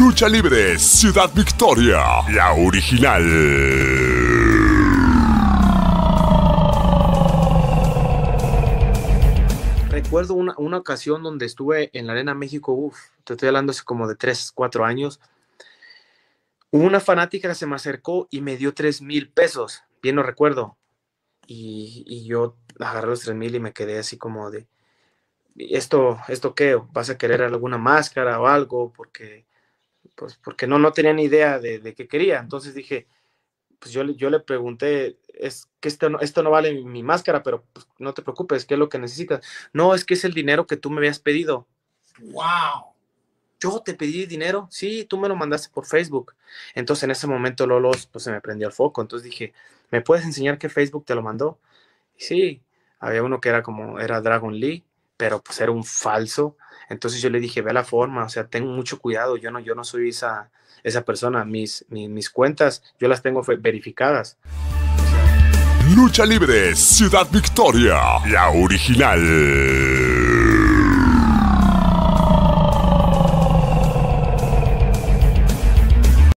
Lucha Libre Ciudad Victoria, la original. Recuerdo una, una ocasión donde estuve en la Arena México, uff, te estoy hablando hace como de 3, 4 años. una fanática se me acercó y me dio 3 mil pesos, bien no recuerdo. Y, yo agarré los 3 mil y me quedé así como de, esto, esto qué, vas a querer alguna máscara o algo, porque pues porque no, no tenía ni idea de, qué quería. Entonces dije, pues yo, yo le pregunté, es que esto no, esto no vale mi máscara, pero pues, no te preocupes, ¿qué es lo que necesitas? No, es que es el dinero que tú me habías pedido. ¡Wow! Yo te pedí dinero, sí, tú me lo mandaste por Facebook. Entonces en ese momento Lolos, pues, se me prendió el foco. Entonces dije, ¿me puedes enseñar que Facebook te lo mandó? sí, había uno que era como, era Dragon Lee pero pues era un falso. Entonces yo le dije, ve la forma, o sea, ten mucho cuidado, yo no, yo no soy esa, esa persona, mis, mis cuentas yo las tengo verificadas. Lucha Libre, Ciudad Victoria, la original.